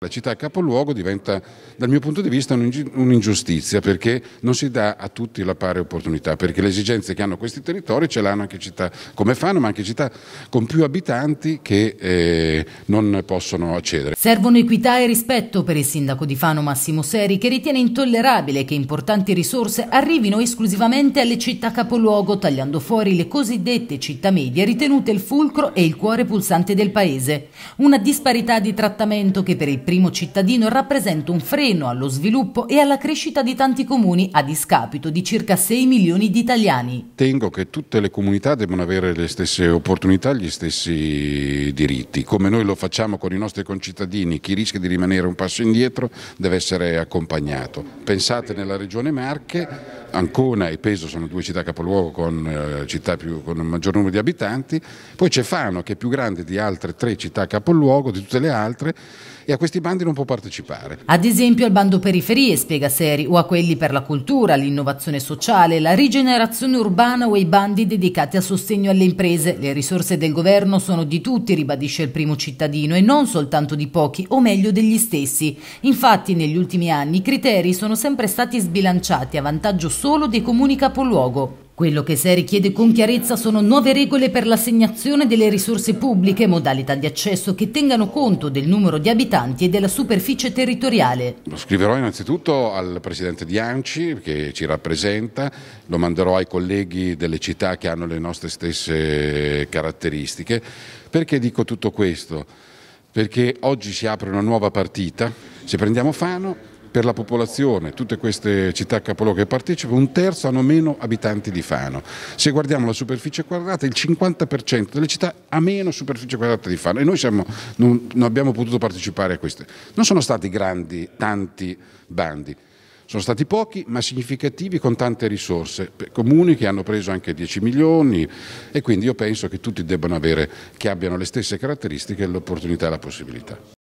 La città capoluogo diventa, dal mio punto di vista, un'ingiustizia perché non si dà a tutti la pari opportunità, perché le esigenze che hanno questi territori ce l'hanno anche città come fanno, ma anche città con più abitanti che eh, non possono accedere. Servono equità e rispetto per il sindaco di Fano Massimo Seri, che ritiene intollerabile che importanti risorse arrivino esclusivamente alle città capoluogo, tagliando fuori le cosiddette città medie ritenute il fulcro e il cuore pulsante del paese. Una disparità di trattamento che per il primo cittadino rappresenta un freno allo sviluppo e alla crescita di tanti comuni a discapito di circa 6 milioni di italiani. Tengo che tutte le comunità debbano avere le stesse opportunità, gli stessi diritti. Come noi lo facciamo con i nostri concittadini, chi rischia di rimanere un passo indietro deve essere accompagnato. Pensate nella regione Marche Ancona e Peso sono due città capoluogo con, eh, città più, con un maggior numero di abitanti, poi c'è Fano che è più grande di altre tre città capoluogo, di tutte le altre, e a questi bandi non può partecipare. Ad esempio al bando periferie, spiega Seri, o a quelli per la cultura, l'innovazione sociale, la rigenerazione urbana o i bandi dedicati a sostegno alle imprese. Le risorse del governo sono di tutti, ribadisce il primo cittadino, e non soltanto di pochi, o meglio degli stessi. Infatti negli ultimi anni i criteri sono sempre stati sbilanciati a vantaggio solo dei comuni capoluogo. Quello che SE richiede con chiarezza sono nuove regole per l'assegnazione delle risorse pubbliche, modalità di accesso che tengano conto del numero di abitanti e della superficie territoriale. Lo scriverò innanzitutto al presidente di Anci che ci rappresenta, lo manderò ai colleghi delle città che hanno le nostre stesse caratteristiche. Perché dico tutto questo? Perché oggi si apre una nuova partita, se prendiamo Fano per la popolazione, tutte queste città capoluogo che partecipano, un terzo hanno meno abitanti di Fano. Se guardiamo la superficie quadrata, il 50% delle città ha meno superficie quadrata di Fano e noi siamo, non, non abbiamo potuto partecipare a queste. Non sono stati grandi, tanti bandi. Sono stati pochi ma significativi con tante risorse, comuni che hanno preso anche 10 milioni e quindi io penso che tutti debbano avere, che abbiano le stesse caratteristiche, l'opportunità e la possibilità.